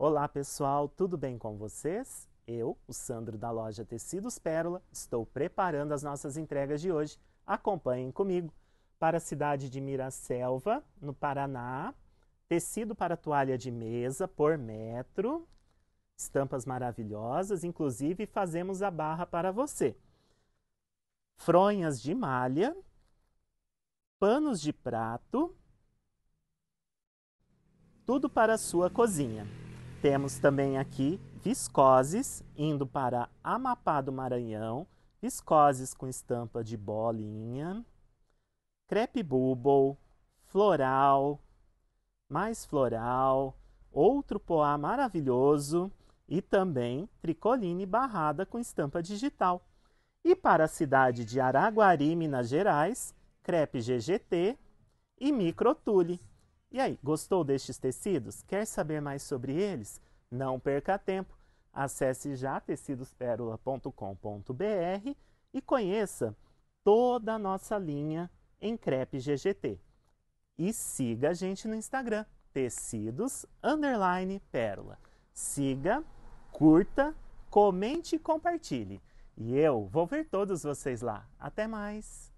Olá pessoal, tudo bem com vocês? Eu, o Sandro da loja Tecidos Pérola, estou preparando as nossas entregas de hoje. Acompanhem comigo. Para a cidade de Miracelva, no Paraná, tecido para toalha de mesa por metro, estampas maravilhosas, inclusive fazemos a barra para você. Fronhas de malha, panos de prato, tudo para a sua cozinha. Temos também aqui viscoses indo para Amapá do Maranhão, viscoses com estampa de bolinha, crepe bubble, floral, mais floral, outro poá maravilhoso e também tricoline barrada com estampa digital. E para a cidade de Araguari, Minas Gerais, crepe GGT e microtule. E aí, gostou destes tecidos? Quer saber mais sobre eles? Não perca tempo. Acesse já tecidospérola.com.br e conheça toda a nossa linha em crepe GGT. E siga a gente no Instagram, tecidos underline pérola. Siga, curta, comente e compartilhe. E eu vou ver todos vocês lá. Até mais!